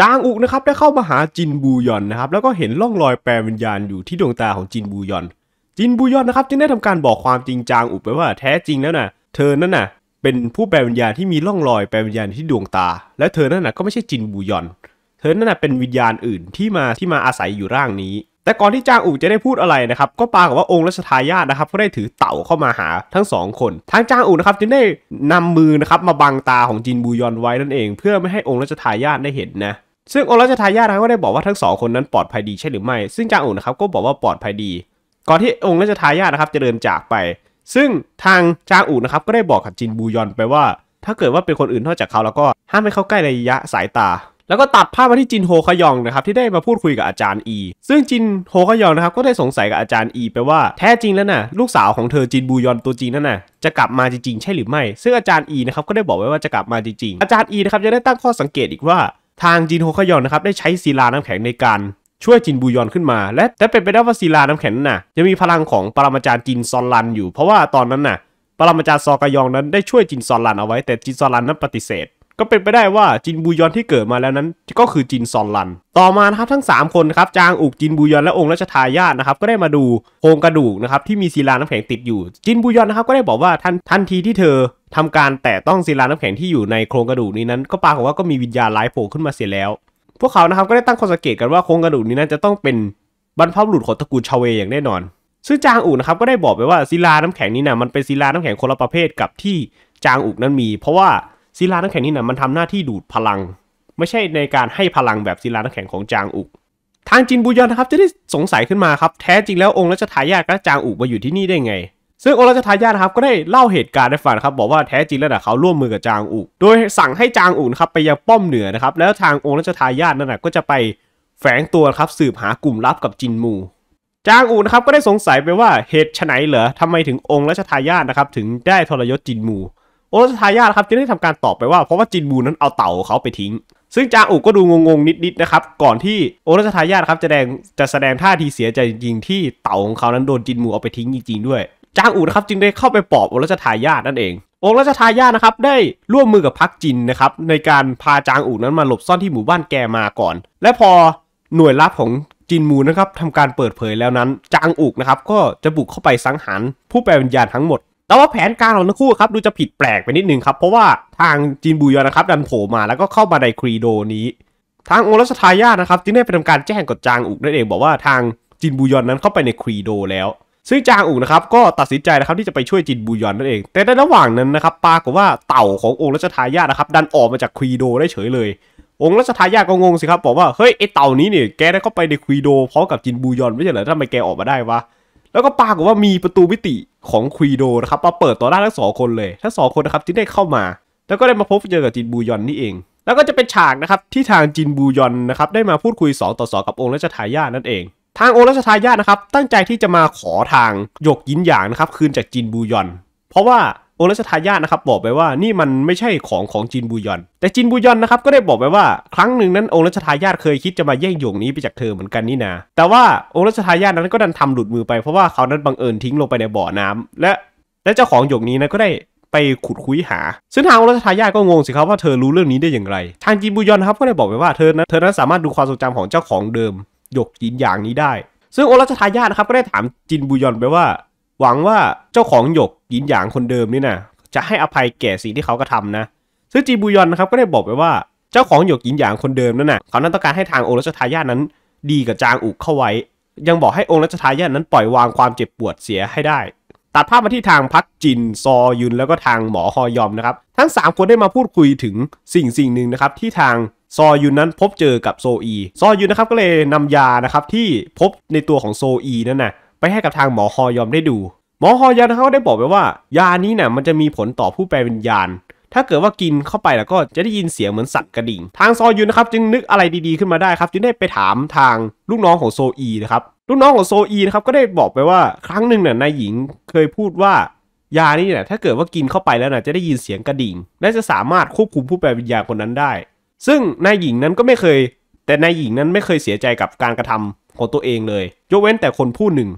จางอุกนะครับได้เข้ามาหาจินบูยอนนะครับแล้วก็เห็นล่อง รอยแปลวิญญาณอยู่ที่ดวงตาของจินบูยอนจินบูยอนนะครับจึงได้ทำการบอกความจริงจางอุกไปว่าแท้จริงแล้วนะ่ะเธอนั่นน่ะ เป็นผู้แปลวิญญาณที่มีล่องรอยแปลวิญญาณที่ดวงตา และเธอนั่นน่ะก็ไม่ใช่จินบูยอนเธอนั่นน่ะเป็นวิญญาณอื่นที่มาที่มาอาศัยอยู่ร่างนี้ แต่ก่อนที่จางอูกจะได้พูดอะไรนะครับก็ปรากฏว่าองค์รัชทายาทนะครับก็ได้ถือเต่าเข้ามาหาทั้งสองคนทางจางอูกนะครับจึงได้นำมือนะครับมาบังตาของจินบูยอนไว้นั่นเอง เพื่อไม่ให้องค์รัชทายาทได้เห็นนะซึ่งองค์รัชทายาทก็ได้บอกว่าทั้งสองคนนั้นปลอดภัยดีใช่หรือไม่ ซึ่งจางอุนะครับก็บอกว่าปลอดภัยดี ก่อนที่องค์ราชทายาทนะครับจะเดินจากไป ซึ่งทางจางอู่นะครับก็ได้บอกกับ จินบูยอนไปว่า ถ้าเกิดว่าเป็นคนอื่นนอกจากเขาแล้วก็ห้ามไม่เข้าใกล้ระยะสายตา แล้วก็ตัดภาพมาที่จินโฮคยองนะครับที่ได้มาพูดคุยกับอาจารย์อี ซึ่งจินโฮคยองนะครับก็ได้สงสัยกับอาจารย์อีไปว่าแท้จริงแล้วนะ่ะลูกสาวของเธอจินบูยอนตัวจริงนั่นน่ะจะกลับมาจริงๆ ใช่หรือไม่ ซึ่งอาจารย์อีนะครับก็ได้บอกไว้ว่าจะกลับมาจริงๆ อาจารย์อีนะครับจะได้ตั้งข้อสังเกตอีกว่าทางจินโฮคยอนนะครับได้ใช้ศิลาน้ำแข็งในการช่วยจินบูยอนขึ้นมา และแต่เป็นไปได้ว่าศิลาน้ำแข็งน่ะจะมีพลังของปรมาจารย์จินซอนลันอยู่เพราะว่าตอนนั้นน่ะปรมาจารย์ซอกยองนั้นได้ช่วยจินซอนลันเอาไว้แต่จินซอนลันนั้นปฏิเสธก็เป็นไปได้ว่าจินบูยอนที่เกิดมาแล้วนั้นก็คือจินซอนลัน ต่อมานะครับทั้ง 3 คนครับจางอุกจินบูยอนและองค์ราชทายาทนะครับก็ได้มาดูโครงกระดูกนะครับที่มีศิลาน้ำแข็งติดอยู่ จินบูยอนนะครับก็ได้บอกว่าทานทันทีที่เธอทำการแตะต้องศิลาน้ำแข็งที่อยู่ในโครงกระดูกนี้นั้น ก็ปรากฏว่าก็มีวิญญาณร้ายโผล่ขึ้นมาเสียแล้ว พวกเขานะครับก็ได้ตั้งข้อสังเกตกันว่าโครงกระดูกนี้นั้นจะต้องเป็นบรรพบุรุษของตระกูลชาเวอย่างแน่นอนซึ่งจางอูกนะครับก็ได้บอกไปว่าศิลาน้ำแข็งนี้นะมันเป็นศิลาน้ำแข็งคนละประเภทกับที่จางอุนั้นมี เพราะว่าศิลาน้ำแข็งนี่นะมันทำหน้าที่ดูดพลัง ไม่ใช่ในการให้พลังแบบศิลาน้ำแข็งของจางอุกทางจินบุยอนนะครับจะได้สงสัยขึ้นมาครับแท้จริงแล้วองค์ราชทายาทกับจางอุกมาอยู่ที่นี่ได้ไง ซึ่งองค์ราชทายาทครับก็ได้เล่าเหตุการณ์ให้ฟังครับบอกว่าแท้จริงแล้วนะเขาร่วมมือกับจางอุกโดยสั่งให้จางอุกครับไปยังป้อมเหนือนะครับแล้วทางองค์ราชทายาทนั่นนะก็จะไปแฝงตัวครับสืบหากลุ่มลับกับจินมูจางอกนะครับก็ได้สงสัยไปว่าเหตุไฉนเหรอทำไมถึงองค์ราชทายาทนะครับถึงได้ทรยศจินมูโอรสทายาทครับจึงได้ทำการตอบไปว่า เพราะว่าจินบูนั้นเอาเต่าเขาไปทิ้ง ซึ่งจางอุกก็ดูงงๆนิดๆนะครับก่อนที่โอรสทายาทครับจะแสดงจะแสดงท่าทีเสียใจจริงๆที่เต่าของเขานั้นโดนจินบูเอาไปทิ้งจริงๆด้วยจางอูนะครับจึงได้เข้าไปปลอบโอรสทายาทนั่นเองโอรสทายาทนะครับได้ร่วมมือกับพักจินนะครับในการพาจางอูนั้นมาหลบซ่อนที่หมู่บ้านแกมาก่อน และพอหน่วยลับของจินมูนะครับทำการเปิดเผยแล้วนั้นจางอุกนะครับก็จะบุกเข้าไปสังหารผู้แปลวิญญาณทั้งหมดแต่ว่าแผนการของทั้งคู่ครับ ดูจะผิดแปลกไปนิดนึงครับ เพราะว่าทางจีนบุยอนนะครับดันโผล่มาแล้วก็เข้ามาในครีโดนี้ทางโอรสทายาทนะครับจึงได้ไปทำการแจ้งกับจางอุกนั่นเอง บอกว่าทางจินบูยอนนั้นเข้าไปในครีโดแล้วซึ่งจางอุกนะครับก็ตัดสินใจนะครับที่จะไปช่วยจินบูยอนนั่นเอง แต่ในระหว่างนั้นนะครับปากฏว่าเต่าขององค์รัชทายาทนะครับดันออกมาจากครีโดได้เฉยเลย องค์รัชทายาทก็งงสิครับบอกว่าเฮ้ยไอเต่านี้เนี่ยแกได้เข้าไปในครีโดพร้อมกับจินบูยอนไม่ใช่เหรอทำไมแกออกมาได้วะแล้วก็ปรากฏว่ามีประตูมิติของควีโดนะครับมาเปิดต่อหน้าทั้งสองคนเลยทั้งสองคนนะครับจึงได้เข้ามาแล้วก็ได้มาพบเจอกับจินบูยอนนี่เอง แล้วก็จะเป็นฉากนะครับที่ทางจินบูยอนนะครับได้มาพูดคุย2ต่อ2กับองค์ราชทายาทนั่นเอง ทางองค์ราชทายาทนะครับตั้งใจที่จะมาขอทางหยกยินหยางนะครับคืนจากจินบูยอนเพราะว่าองค์รัชทายาทนะครับบอกไปว่านี่มันไม่ใช่ของของจินบุยอนแต่จินบุยอนนะครับก็ได้บอกไปว่าครั้งหนึ่งนั้นองค์รัชทายาทเคยคิดจะมาแย่งหยงนี้ไปจากเธอเหมือนกันนี่นา แต่ว่าองค์รัชทายาทนั้นก็ดันทำหลุดมือไปเพราะว่าเขานั้นบังเอิญทิ้งลงไปในบ่อน้ำและและเจ้าของหยกนี้นะก็ได้ไปขุดคุยหา ซึ่งทางอรัชทายาทก็งงสิครับว่าเธอรู้เรื่องนี้ได้อย่างไร ทางจินบุยอนครับก็ได้บอกไปว่าเธอนะเธอนั้นสามารถดูความทรงจำของเจ้าของเดิมหยกยินอย่างนี้ได้ ซึ่งองค์รัชทายาทนะครับก็ได้ถามจินบุยอนไปว่าหวังว่าเจ้าของหยกยินหยางคนเดิมนี่นะจะให้อภัยแก่สิ่งที่เขากระทำนะ ซึ่งจีบุยอนนะครับก็ได้บอกไปว่าเจ้าของหยกยินหยางคนเดิมนั่นนะเขานั้นต้องการให้ทางองค์รัชทายาทนั้นดีกับจางอุกเข้าไว้ ยังบอกให้องค์รัชทายาทนั้นปล่อยวางความเจ็บปวดเสียให้ได้ตัดภาพมาที่ทางพักจินซอยุนแล้วก็ทางหมอฮอยอมนะครับ ทั้ง3คนได้มาพูดคุยถึงสิ่งสิ่งหนึ่งนะครับที่ทางซอยุนนั้นพบเจอกับโซอีซอยุนนะครับก็เลยนำยานะครับที่พบในตัวของโซอีนั่นนะ่ะไปให้กับทางหมอฮอยอมได้ดู หมอฮอยอมเขาได้บอกไปว่า ยานี้นี่ะมันจะมีผลต่อผู้แปลวิญญาณ ถ้าเกิดว่ากินเข้าไปแล้วก็จะได้ยินเสียงเหมือนสัตว์กระดิ่ง ทางซอยุนนะครับ จึงนึกอะไรดีๆขึ้นมาได้ครับจึงได้ไปถามทางลูกน้องของโซอีนะครับลูกน้องของโซอีนะครับ ก็ได้บอกไปว่าครั้งหนึ่งน่ะนายหญิงเคยพูดว่ายานี่เนี่ยถ้าเกิดว่ากินเข้าไปแล้วน่ะจะได้ยินเสียงกระดิ่ง และจะสามารถควบคุมผู้แปลวิญญาณคนนั้นได้ ซึ่งนายหญิงนั้นก็ไม่เคย แต่นายหญิงนั้นไม่เคยเสียใจกับการกระทำของตัวเองเลยยกเว้นแต่คนผู้หนึ่ง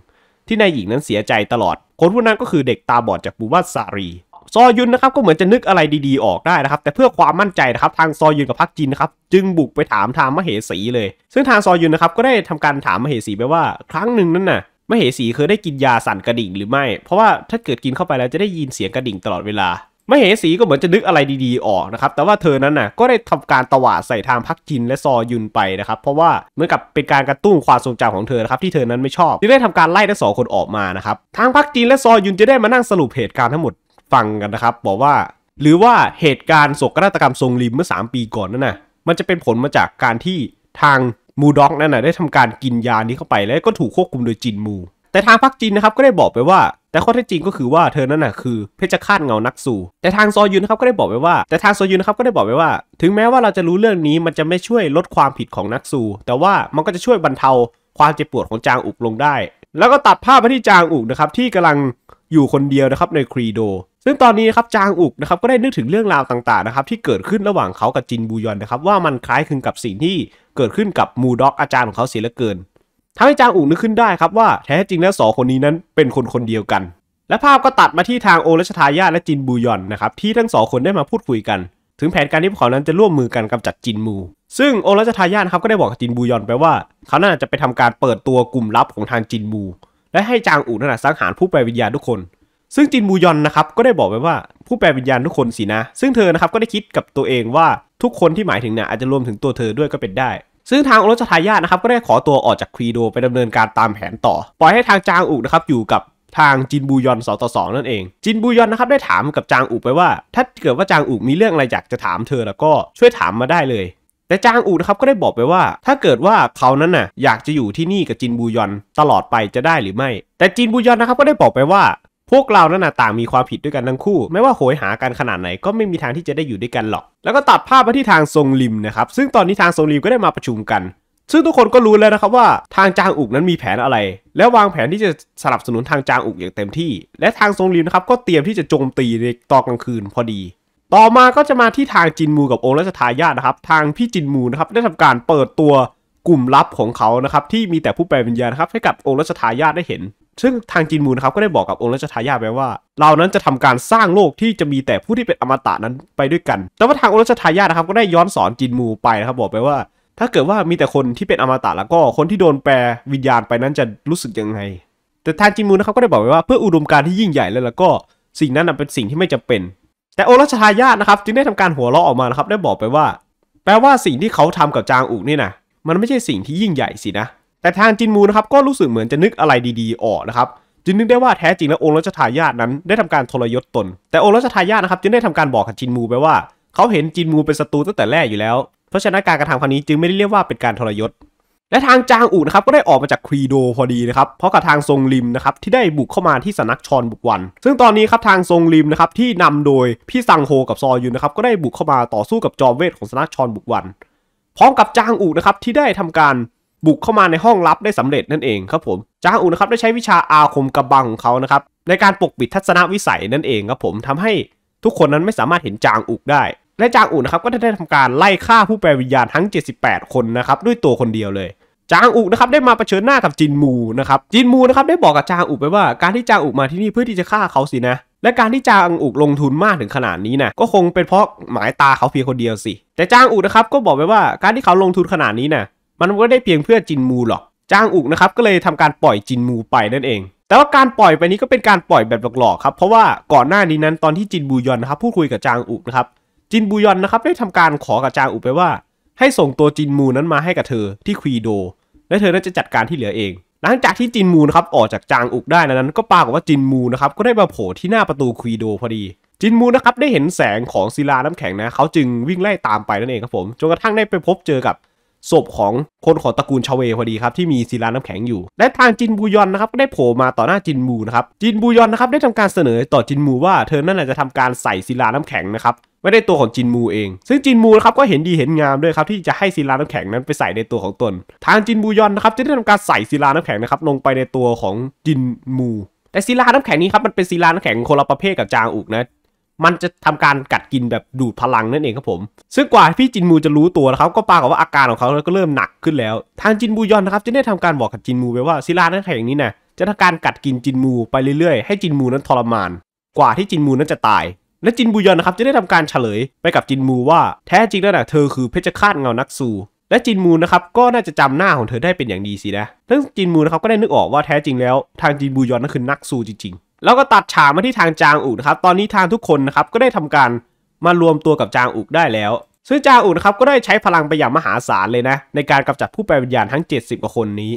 ที่นายหญิงนั้นเสียใจตลอด คนผู้นั้นก็คือเด็กตาบอดจากบูวาสารี ซอยุนนะครับก็เหมือนจะนึกอะไรดีๆออกได้นะครับ แต่เพื่อความมั่นใจนะครับทางซอยุนกับพักจินนะครับจึงบุกไปถามทางมเหสีเลย ซึ่งทางซอยุนนะครับก็ได้ทำการถามมเหสีไปว่า ครั้งหนึ่งนั้นน่ะมเหสีเคยได้กินยาสั่นกระดิ่งหรือไม่ เพราะว่าถ้าเกิดกินเข้าไปแล้วจะได้ยินเสียงกระดิ่งตลอดเวลามเหสีก็เหมือนจะนึกอะไรดีๆออกนะครับแต่ว่าเธอนั้นน่ะก็ได้ทำการตวาดใส่ทางพักจินและซอยุนไปนะครับ เพราะว่าเหมือนกับเป็นการกระตุ้นความทรงจำของเธอครับที่เธอนั้นไม่ชอบจึงได้ทำการไล่ทั้งสองคนออกมานะครับทางพักจินและซอยุนจะได้มานั่งสรุปเหตุการณ์ทั้งหมดฟังกันนะครับ บอกว่า หรือว่าเหตุการณ์โศกนาฏกรรมทรงริมเมื่อ 3 ปีก่อนนั่นน่ะมันจะเป็นผลมาจากการที่ทางมูด็อกนั่นน่ะได้ทำการกินยานี้เข้าไปแล้วก็ถูกควบคุมโดยจินมูแต่ทางพรรคจีนนะครับก็ได้บอกไปว่า แต่ข้อเท็จจริงก็คือว่าเธอนั้นน่ะคือเพชฌฆาตเงานักสู่แต่ทางซอยุนนะครับก็ได้บอกไปว่า แต่ทางซอยุนนะครับก็ได้บอกไปว่า ถึงแม้ว่าเราจะรู้เรื่องนี้มันจะไม่ช่วยลดความผิดของนักสู่แต่ว่ามันก็จะช่วยบรรเทาความเจ็บปวดของจางอุกลงได้ แล้วก็ตัดภาพไปที่จางอุกนะครับที่กำลังอยู่คนเดียวนะครับในครีโดซึ่งตอนนี้นะครับจางอุกนะครับก็ได้นึกถึงเรื่องราวต่างๆนะครับที่เกิดขึ้นระหว่างเขากับจินบูยอนนะครับว่ามันคล้ายคลึงกับสิ่งที่เกิดขึ้นกับมูด็อกอาจารย์ของเขาเสียเหลือเกินทำให้จางอู่นึกขึ้นได้ครับว่าแท้จริงแล้วสองคนนี้นั้นเป็นคนคนเดียวกัน และภาพก็ตัดมาที่ทางโอรัชทายาและจินบูยอนนะครับที่ทั้งสองคนได้มาพูดคุยกัน ถึงแผนการที่พวกเขานั้นจะร่วมมือกันกำจัดจินมูซึ่งโอรัชทายาครับก็ได้บอกกับจินบูยอนไปว่าเขาน่าจะไปทำการเปิดตัวกลุ่มลับของทางจินมู และให้จางอู่นั่นสังหารผู้แปลวิญญาณทุกคน ซึ่งจินบูยอนนะครับก็ได้บอกไปว่าผู้แปลวิญญาณทุกคนสินะ ซึ่งเธอนะครับก็ได้คิดกับตัวเองว่าทุกคนที่หมายถึงเนี่ยอาจจะรวมถึงตัวเธอด้วยก็เป็นได้ซึ่งทางโอรสทายาทนะครับก็ได้ขอตัวออกจากครีโดไปดำเนินการตามแผนต่อ ปล่อยให้ทางจางอุกนะครับอยู่กับทางจินบูยอนสอต่อสองนั่นเอง จินบูยอนนะครับได้ถามกับจางอุกไปว่าถ้าเกิดว่าจางอุกมีเรื่องอะไรอยากจะถามเธอแล้วก็ช่วยถามมาได้เลย แต่จางอูนะครับก็ได้บอกไปว่าถ้าเกิดว่าเขานั้นน่ะอยากจะอยู่ที่นี่กับจินบูยอนตลอดไปจะได้หรือไม่แต่จินบูยอนนะครับก็ได้บอกไปว่าพวกเรานั้นนะต่างมีความผิดด้วยกันทั้งคู่ ไม่ว่าโหยหากันขนาดไหน ก็ไม่มีทางที่จะได้อยู่ด้วยกันหรอก แล้วก็ตัดภาพมาที่ทางทรงลิมนะครับซึ่งตอนนี้ทางทรงลิมก็ได้มาประชุมกัน ซึ่งทุกคนก็รู้แล้วนะครับว่าทางจางอุกนั้นมีแผนอะไร และวางแผนที่จะสนับสนุนทางจางอุกอย่างเต็มที่ และทางทรงลิมนะครับก็เตรียมที่จะโจมตีในตอนกลางคืน พอดี ต่อมาก็จะมาที่ทางจินมูกับองค์รัชทายาทนะครับทางพี่จินมูนะครับได้ทำการเปิดตัวกลุ่มลับของเขานะครับที่มีแต่ผู้แปลวิญญาณครับให้กับองค์ราชทายาทได้เห็นซึ่งทางจินมูนะครับก็ได้บอกกับองค์ราชทายาทไปว่า เรานั้นจะทำการสร้างโลกที่จะมีแต่ผู้ที่เป็นอมตะนั้นไปด้วยกัน แต่ว่าทางองค์ราชทายาทนะครับก็ได้ย้อนสอนจินมูไปนะครับบอกไปว่าถ้าเกิดว่ามีแต่คนที่เป็นอมตะแล้วก็คนที่โดนแปรวิญญาณไปนั้นจะรู้สึกยังไง แต่ทางจินมูนะครับก็ได้บอกไปว่าเพื่ออุดมการที่ยิ่งใหญ่แล้วแล้วก็สิ่งนั้นเป็นสิ่งที่ไม่จำเป็น แต่องค์ราชทายาทนะครับ จึงได้ทำการหัวเราะออกมานะครับได้บอกไปว่า แปลว่าสิ่งที่เขาทำกับจางอุกนี่นะมันไม่ใช่สิ่งที่ยิ่งใหญ่สินะแต่ทางจินมูนะครับก็รู้สึกเหมือนจะนึกอะไรดีๆออกนะครับจึงนึกได้ว่าแท้จริงแล้วองค์รัชทายาทนั้น ได้ทำการทรยศตน แต่องค์รัชทายาทนะครับจึงได้ทำการบอกกับจินมูไปว่าเขาเห็นจินมูเป็นศัตรูตั้งแต่แรกอยู่แล้วเพราะฉะนั้นการกระทำครั้งนี้จึงไม่ได้เรียกว่าเป็นการทรยศและทางจางอู่นะครับก็ได้ออกมาจากครีโดพอดีนะครับเพราะกับทางทรงริมนะครับที่ได้บุกเข้ามาที่สนักชอนบุกวัน ซึ่งตอนนี้ครับทางทรงริมนะครับที่นำโดยพี่ซังโฮกับซอยุนนะครับก็ได้บุกเข้ามาต่อสู้กับจอมเวทของสนักชอนบุกวันพร้อมกับจางอูนะครับที่ได้ทำการบุกเข้ามาในห้องลับได้สำเร็จนั่นเองครับผมจางอูนะครับได้ใช้วิชาอาคมกระบังของเขานะครับในการปกปิดทัศนวิสัยนั่นเองครับผมทำให้ทุกคนนั้นไม่สามารถเห็นจางอุกได้ และจางอุกนะครับก็ได้ทำการไล่ฆ่าผู้แปลวิญญาณทั้ง 78 คนนะครับด้วยตัวคนเดียวเลยจางอุกนะครับได้มาเผชิญหน้ากับจินมูนะครับจินมูนะครับได้บอกกับจางอุกไปว่า การที่จางอุกมาที่นี่เพื่อที่จะฆ่าเขาสินะและการที่จางอุกลงทุนมากถึงขนาดนี้นะก็คงเป็นเพราะหมายตาเขาเพียงคนเดียวสิแต่จางอุกนะครับก็บอกไปว่าการที่เขาลงทุนขนาดนี้นะมันก็ได้เพียงเพื่อจินมูหรอกจ้างอุกนะครับก็เลยทำการปล่อยจินมูไปนั่นเอง แต่ว่าการปล่อยไปนี้ก็เป็นการปล่อยแบบหลอกๆครับ เพราะว่าก่อนหน้านี้นั้นตอนที่จินบูยอนนะครับพูดคุยกับจางอุกนะครับ จินบูยอนนะครับได้ทำการขอกับจางอุกไปว่า ให้ส่งตัวจินมูนั้นมาให้กับเธอที่ควีโด และเธอน่าจะจัดการที่เหลือเอง หลังจากที่จินมูนะครับออกจากจางอุกได้นั้นก็ปรากฏว่าจินมูนะครับก็ได้มาโผล่ที่หน้าประตูควีโดพอดี จินมูนะครับได้เห็นแสงของศิลาน้ำแข็งนะเขาจึงวิ่งไล่ตามไปนั่นเองครับผมจนกระทั่งได้ไปพบเจอกับศพของคนของตระกูลชาเวพอดีครับที่มีศิลาน้ำแข็งอยู่ และทางจินบูยอนนะครับก็ได้โผล่มาต่อหน้าจินมูนะครับจินบูยอนนะครับได้ทำการเสนอต่อจินมูว่าเธอนั่นแหละจะทำการใส่ศิลาน้ำแข็งนะครับไม่ได้ตัวของจินมูเอง ซึ่งจินมูนะครับก็เห็นดีเห็นงามด้วยครับที่จะให้ศิลาน้ำแข็งนั้นไปใส่ในตัวของตนทางจินบูยอนนะครับจะได้ทำการใส่ศิลาน้ำแข็งนะครับลงไปในตัวของจินมูแต่ศิลาน้ำแข็งนี้ครับมันเป็นศิลาน้ำแข็งคนละประเภทกับจางอุกนะมันจะทำการกัดกินแบบดูดพลังนั่นเองครับผมซึ่งกว่าพี่จินมูจะรู้ตัวนะครับ ก็ปรากฏว่าอาการของเขาก็เริ่มหนักขึ้นแล้วทางจินบูยอนนะครับจะได้ทำการบอกกับจินมูไปว่าศิลาน้งแข็งนี้นะจะทำการกัดกินจินมูไปเรื่อยๆให้จินมูนั้นทรมาน กว่าที่จินมูนั้นจะตาย และจินบูยอนนะครับจะได้ทำการเฉลยไปกับจินมูว่าแท้จริงแล้วนะเธอคือเพชฌฆาตเงานักสู้และจินมูนะครับก็น่าจะจำหน้าของเธอได้เป็นอย่างดีสินะทั่งจินมูนะครับก็ได้นึกออกว่าแท้จริงแล้วทางจินบูยอนนั่นคือนักสู้จริงๆแล้วก็ตัดฉากมาที่ทางจางอูนะครับ ตอนนี้ทางทุกคนนะครับ ก็ได้ทำการมารวมตัวกับจางอูได้แล้ว ซึ่งจางอูนะครับก็ได้ใช้พลังไปอย่างมหาศาลเลยนะ ในการกำจัดผู้แปลวิญญาณทั้ง70กว่าคนนี้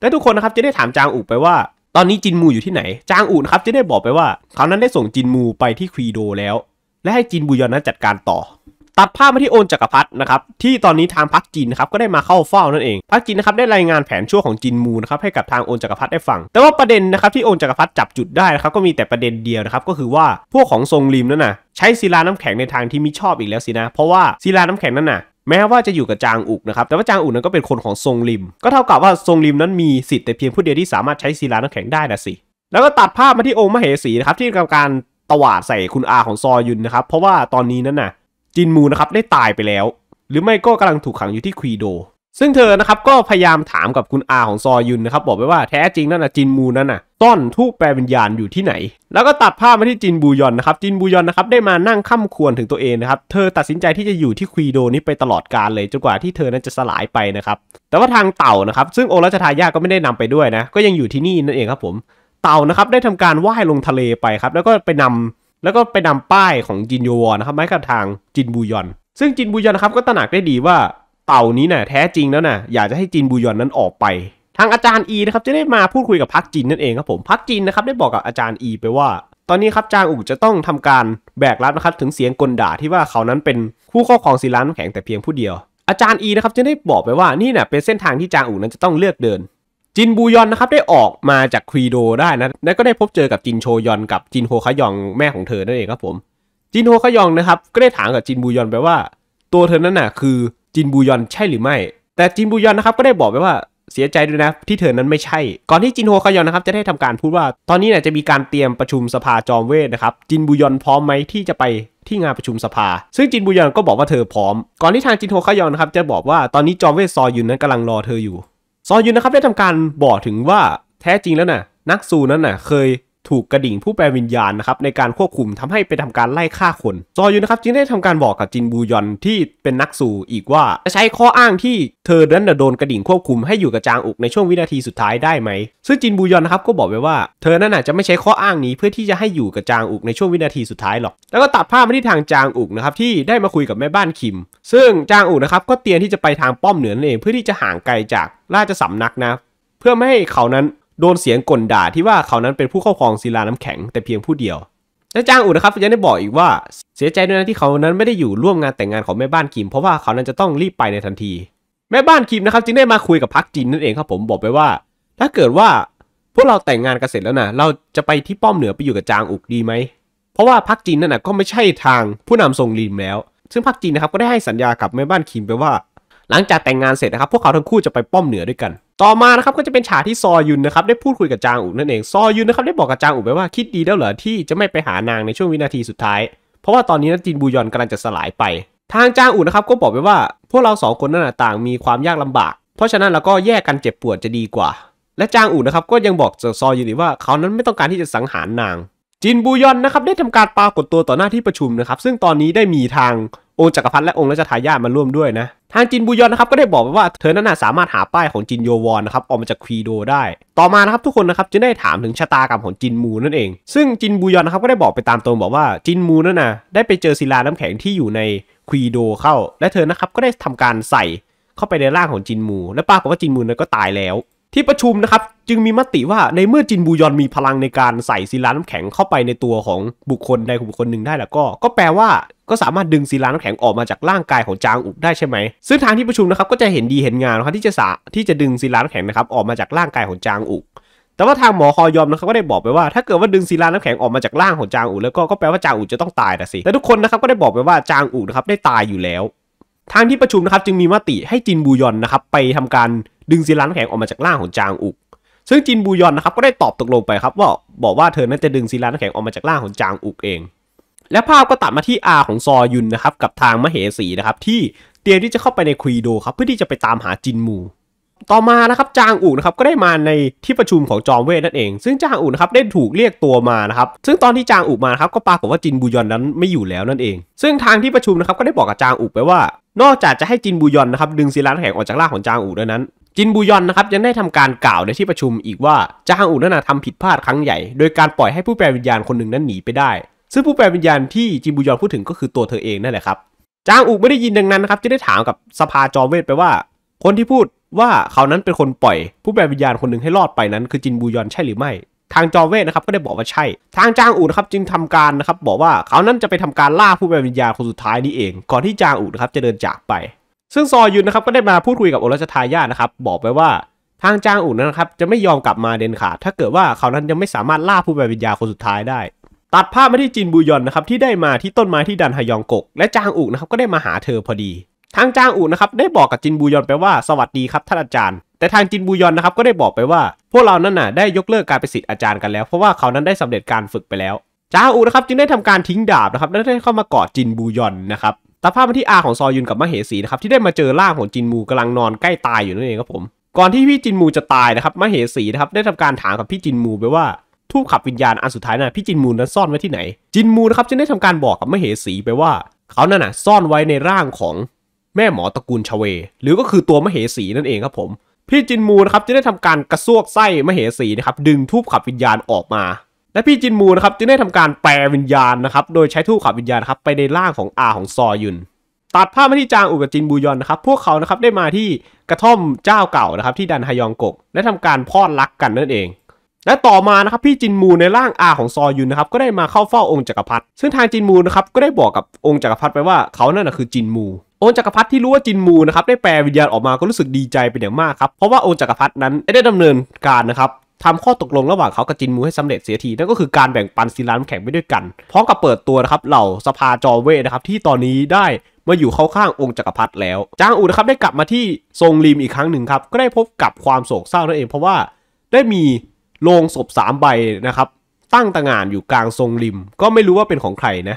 และทุกคนนะครับจะได้ถามจางอูไปว่า ตอนนี้จินมูอยู่ที่ไหน จางอูนะครับจะได้บอกไปว่าเขานั้นได้ส่งจินมูไปที่ควีโดแล้ว และให้จินบุยอนนั้นจัดการต่อตัดภาพมาที่โอนจักรพรรดินะครับที่ตอนนี้ทางพรรคจีนนะครับก็ได้มาเข้าเฝ้านั่นเองพรรคจีนนะครับได้รายงานแผนชั่วของจินมูนะครับให้กับทางโอนจักรพรรดิได้ฟัง แต่ว่าประเด็นนะครับที่โอนจักรพรรดิจับจุดได้นะครับก็มีแต่ประเด็นเดียวนะครับก็คือว่าพวกของทรงริมนั่นน่ะใช้ศิลาน้ำแข็งในทางที่มิชอบอีกแล้วสินะ เพราะว่าศิลาน้ำแข็งนั่นน่ะ แม้ว่าจะอยู่กับจางอุกนะครับแต่ว่าจางอุกนั้นก็เป็นคนของทรงริม ก็เท่ากับว่าทรงริมนั้นมีสิทธิ์แต่เพียงผู้เดียวที่สามารถใช้ศิลาน้ำแข็งได้นะสิ แล้วก็ตัดภาพมาที่องค์มเหสีนะครับที่กำการตวาดใส่คุณอาของซอยุนนะครับเพราะว่าตอนนี้นั้นน่ะจินมูนะครับได้ตายไปแล้ว หรือไม่ก็กำลังถูกขังอยู่ที่ควีโด ซึ่งเธอนะครับก็พยายามถามกับคุณอาของซอยุนนะครับ บอกไปว่าแท้จริงนั่นนะจินมูนั่นนะต้นทูปแปลวิญญาณอยู่ที่ไหน แล้วก็ตัดภาพมาที่จินบูยอนนะครับ จินบูยอนนะครับได้มานั่งข้าควรถึงตัวเองนะครับเธอตัดสินใจที่จะอยู่ที่ควีโดนี้ไปตลอดกาลเลยจนกว่าที่เธอนั้นจะสลายไปนะครับแต่ว่าทางเต่านะครับ ซึ่งโอรัชทายาก็ไม่ได้นำไปด้วยนะก็ยังอยู่ที่นี่นั่นเองครับ ผม เต่านะครับได้ทำการว่ายลงทะเลไปครับแล้วก็ไปนำแล้วก็ไปนำป้ายของจินโยวอนนะครับไม้กระทางจินบูยอนซึ่งจินบูยอนนะครับก็ตระหนักได้ดีว่าเต่านี้นะ่ะแท้จริงแล้วนะ่ะอยากจะให้จินบูยอนนั้นออกไป ทางอาจารย์อีนะครับจะได้มาพูดคุยกับพักจิน นั่นเองครับผมพักจินนะครับได้บอกกับอาจารย์อีไปว่า ตอนนี้ครับจางอุกจะต้องทำการแบกรับนะครับถึงเสียงกลด่าที่ว่าเขานั้นเป็นผู้ครอบครองศิลาน้ำแข็งแต่เพียงผู้เดียว อาจารย์อีนะครับจะได้บอกไปว่านี่นะ่ะเป็นเส้นทางที่จางอุกนั้นจะต้องเลือกเดินจินบูยอนนะครับได้ออกมาจากครีโดได้นะและก็ได้พบเจอกับจินโชยอนกับจินโฮคายองแม่ของเธอนั่นเองครับผมจินโฮคายองนะครับก็ได้ถามกับจินบูยอนไปว่า ตัวเธอนั้นน่ะคือจินบูยอนใช่หรือไม่แต่จินบูยอนนะครับก็ได้บอกไปว่าเสียใจด้วยนะที่เธอนั้นไม่ใช่ก่อนที่จินโฮคายอนนะครับจะได้ทำการพูดว่าตอนนี้เนี่ยจะมีการเตรียมประชุมสภาจอมเวทนะครับจินบูยอนพร้อมไหมที่จะไปที่งานประชุมสภาซึ่งจินบูยอนก็บอกว่าเธอพร้อม ก่อนที่ทางจินโฮคายอนนะครับจะบอกว่าตอนนี้จอมเวทซอยุนนั้นกำลังรอเธออยู่ซอยุนนะครับได้ทำการบอกถึงว่าแท้จริงแล้วนะ่ะ นักสูนั้นนะ่ะเคยถูกกระดิ่งผู้แปลวิญญาณนะครับในการควบคุมทำให้ไปทำการไล่ฆ่าคนซอยุนนะครับ จึงได้ทำการบอกกับจินบูยอนที่เป็นนักสู่อีกว่าจะใช้ข้ออ้างที่เธอนั้นโดนกระดิ่งควบคุมให้อยู่กับจางอุกในช่วงวินาทีสุดท้ายได้ไหม ซึ่งจินบูยอนนะครับก็บอกไว้ว่าเธอนั้นอาจจะไม่ใช้ข้ออ้างนี้ เพื่อที่จะให้อยู่กับจางอุกในช่วงวินาทีสุดท้ายหรอกแล้วก็ตัดภาพมาที่ทางจางอุกนะครับที่ได้มาคุยกับแม่บ้านคิม ซึ่งจางอุกนะครับก็เตรียมที่จะไปทางป้อมเหนือนั่นเองเพื่อที่จะห่างไกลจากราชสำนักนะเพื่อไม่ให้เขานั้นโดนเสียงก่นด่า ที่ว่าเขานั้นเป็นผู้ครอบครองศิลาน้ำแข็งแต่เพียงผู้เดียวและจางอูนะครับยังได้บอกอีกว่าเสียใจด้วยนะที่เขานั้นไม่ได้อยู่ร่วมงานแต่งงานของแม่บ้านคิมเพราะว่าเขานั้นจะต้องรีบไปในทันที แม่บ้านคิมนะครับจึงได้มาคุยกับพักจินนั่นเองครับ ผมบอกไปว่า ถ้าเกิดว่าพวกเราแต่งงานกันเสร็จแล้วนะเราจะไปที่ป้อมเหนือไปอยู่กับจางอุกดีไหมเพราะว่าพักจินนั่นนะก็ไม่ใช่ทางผู้นำทรงลีมแล้ว ซึ่งพักจินนะครับก็ได้ให้สัญญากับแม่บ้านคิมไปว่า หลังจากแต่งงานเสร็จนะครับพวกเขาทั้งคู่จะไปป้อมเหนือด้วยกันต่อมานะครับก็จะเป็นฉากที่ซอยุนนะครับได้พูดคุยกับจางอูนั่นเองซอยุนนะครับได้บอกกับจางอูไปว่าคิดดีแล้วเหรอที่จะไม่ไปหานางในช่วงวินาทีสุดท้ายเพราะว่าตอนนี้นะจินบูยอนกำลังจะสลายไป ทางจางอูนะครับก็บอกไปว่าพวกเราสองคนนั้นต่างมีความยากลำบากเพราะฉะนั้นเราก็แยกกันเจ็บปวดจะดีกว่า และจางอูนะครับก็ยังบอกซอยุนอีกว่าเขานั้นไม่ต้องการที่จะสังหารนางจินบูยอนนะครับได้ทำการปรากฏตัวต่อหน้าที่ประชุมนะครับซึ่งตอนนี้ได้มีทางองค์จักรพรรดิและองค์ราชทายาทมาร่วมด้วยนะทางจินบูยอนนะครับก็ได้บอกว่าเธอนั้นะสามารถหาป้ายของจินโยวอนนะครับออกมาจากควีโดได้ ต่อมานะครับทุกคนนะครับจะได้ถามถึงชะตากรรมของจินมูนั่นเอง ซึ่งจินบูยอนนะครับก็ได้บอกไปตามตรงบอกว่าจินมูนั่นนะได้ไปเจอศิลาน้ำแข็งที่อยู่ในควีโดเข้า และเธอนะครับก็ได้ทำการใส่เข้าไปในร่างของจินมู และป้ากฏว่าจินมูนั้นก็ตายแล้วที่ประชุมนะครับจึงมีมติว่าในเมื่อจินบูยอนมีพลังในการใส่ศิลาน้ำแข็งเข้าไปในตัวของบุคคลใดบุคคลหนึ่งได้แล้วก็ก็แปลว่าก็สามารถดึงศิลาน้ำแข็งออกมาจากร่างกายของจางอุกได้ใช่ไหม ซึ่งทางที่ประชุมนะครับก็จะเห็นดีเห็นงานนะครับที่จะสาที่จะดึงศิลาน้ำแข็งนะครับออกมาจากร่างกายของจางอุก แต่ว่าทางหมอคอยอมนะครับก็ได้บอกไปว่าถ้าเกิดว่าดึงศิลาน้ำแข็งออกมาจากร่างของจางอูแล้วก็ก็แปลว่าจางอูจะต้องตายนะสิแต่ทุกคนนะครับก็ได้บอกไปว่าจางอูนะครับได้ตายอยู่แล้ว ทางที่ประชุมนะครับ จึงมีมติให้จินบูยอนนะครับไปทำการดึงซีลาน้ำแข็งออกมาจากร่างของจางอุก ซึ่งจินบูยอนนะครับก็ได้ตอบตกลงไปครับว่าบอกว่าเธอนั้นจะดึงซีลาน้ำแข็งออกมาจากร่างของจางอุกเอง และภาพก็ตัดมาที่อาของซอยุนนะครับกับทางมเหสีนะครับที่เตรียมที่จะเข้าไปในควีโดครับเพื่อที่จะไปตามหาจินมู ต่อมานะครับจางอุกนะครับก็ได้มาในที่ประชุมของจอมเวทนั่นเอง ซึ่งจางอุกนะครับได้ถูกเรียกตัวมานะครับ ซึ่งตอนที่จางอุกมาครับก็ปรากฏว่าจินบูยอนนั้นไม่อยู่แล้วนั่นเอง ซึ่งทางที่ประชุมนะครับก็ได้บอกกับจางอุกไปว่า นอกจากจะให้จินบูยอนนะครับดึงซีลาแข็งออกจากร่างของจางอุกด้วยนั้นจินบุยอนนะครับยังได้ทำการกล่าวในที่ประชุม อีกว่าจางอุนนาทำผิดพลาดครั้งใหญ่โดยการปล่อยให้ผู้แปลวิญญาณคนหนึ่งนั้นหนีไปได้ ซึ่งผู้แปลวิญญาณที่จินบุยอนพูดถึงก็คือตัวเธอเองนั่นแหละครับจางอุไม่ได้ยินดังนั้นนะครับจะได้ถามกับสภาจอมเวทไปว่า คนที่พูดว่าเขานั้นเป็นคนปล่อยผู้แปลวิญญาณคนหนึ่งให้รอดไปนั้นคือจินบุยอน ใช่หรือไม่ ทางจอมเวทนะครับก็ได้บอกว่าใช่ ทางจางอูนะครับจึงทำการนะครับบอกว่าเขานั้นจะไปทำการล่าผู้แปลวิญญาณคนสุดท้ายนี้เองก่อนที่จางอุนะครับจะเดินจากไปซึ่งซอยุนนะครับก็ได้มาพูดคุยกับโอรสทายาทนะครับ บอกไปว่า ทางจางอุ่นนะครับจะไม่ยอมกลับมาเดนขาดถ้าเกิดว่าเขานั้นยังไม่สามารถล่าผู้บวิญญาคนสุดท้ายได้ ตัดภาพมาที่จินบุยอนนะครับที่ได้มาที่ต้นไม้ที่ดันฮยองกกและจางอุ่นนะครับก็ได้มาหาเธอพอดีทางจางอุ่นนะครับได้บอกกับจินบุยอนไปว่าสวัสดีครับท่านอาจารย์ แต่ทางจินบุยอนนะครับก็ได้บอกไปว่า พวกเรานั้นน่ะได้ยกเลิกการเป็นศิษย์อาจารย์กันแล้ว เพราะว่าเขานั้นได้สำเร็จการฝึกไปแล้วจางอุ่นนะครับ จึงได้ทำการทิ้งดาบนะครับและได้เข้ามากอดจินบุยอนนะครับตัดภาพมาที่อาของซอยุนกับมเหสีนะครับที่ได้มาเจอร่างของจินมูกำลังนอนใกล้ตายอยู่นั่นเองครับผม ก่อนที่พี่จินมูจะตายนะครับมเหสีนะครับได้ทำการถามกับพี่จินมู ไป ว่าทูบขับวิญญาณอันสุดท้ายนะ่ะพี่จินมูนั้นซ่อนไว้ที่ไหน จินมูนะครับจึงได้ทำการบอกกับมเหสีไปว่าเขานั่นน่ะซ่อนไว้ในร่างของแม่หมอตระกูลชเว หรือก็คือตัวมเหสีนั่นเองครับผมพี่จินมูนะครับจะได้ทำการกระซวกไส้มเหสีนะครับ ดึงทูบขับวิญญาณออกมาและพี่จินมูนะครับจึงได้ทำการแปลวิญญาณนะครับโดยใช้ทู่ขับวิญญาณครับไปในร่างของอาของซอยุนตัดภาพมาที่จางอุกับจินบูยอนนะครับ พวกเขานะครับได้มาที่กระท่อมเจ้าเก่านะครับ ที่ดันฮยองกกและทำการพอดรักกันนั่นเอง และต่อมานะครับพี่จินมูในร่างอาของซอยุนนะครับก็ได้มาเข้าเฝ้าองค์จักรพรรดิซึ่งทางจินมูนะครับก็ได้บอกกับองค์จักรพรรดิไปว่าเขานั่นนะคือจินมูองค์จักรพรรดิที่รู้ว่าจินมูนะครับได้แปลวิญญาณออกมาก็รู้สึกดีใจเป็นอย่างมากครับเพราะว่าองค์จักรพรรดินั้นได้ดำเนินการนะครับทำข้อตกลงระหว่างเขากับจินมูให้สำเร็จเสียที นั่นก็คือการแบ่งปันซิลานแข็งไปด้วยกัน พร้อมกับเปิดตัวนะครับเหล่าสภาจอเวนะครับ ที่ตอนนี้ได้มาอยู่เข้าข้างองค์จักรพรรดิแล้ว จางอูนะครับได้กลับมาที่ทรงริมอีกครั้งหนึ่งครับ ก็ได้พบกับความโศกเศร้านั่นเอง เพราะว่าได้มีโลงศพสามใบนะครับตั้งต่หงานอยู่กลางทรงริมก็ไม่รู้ว่าเป็นของใครนะ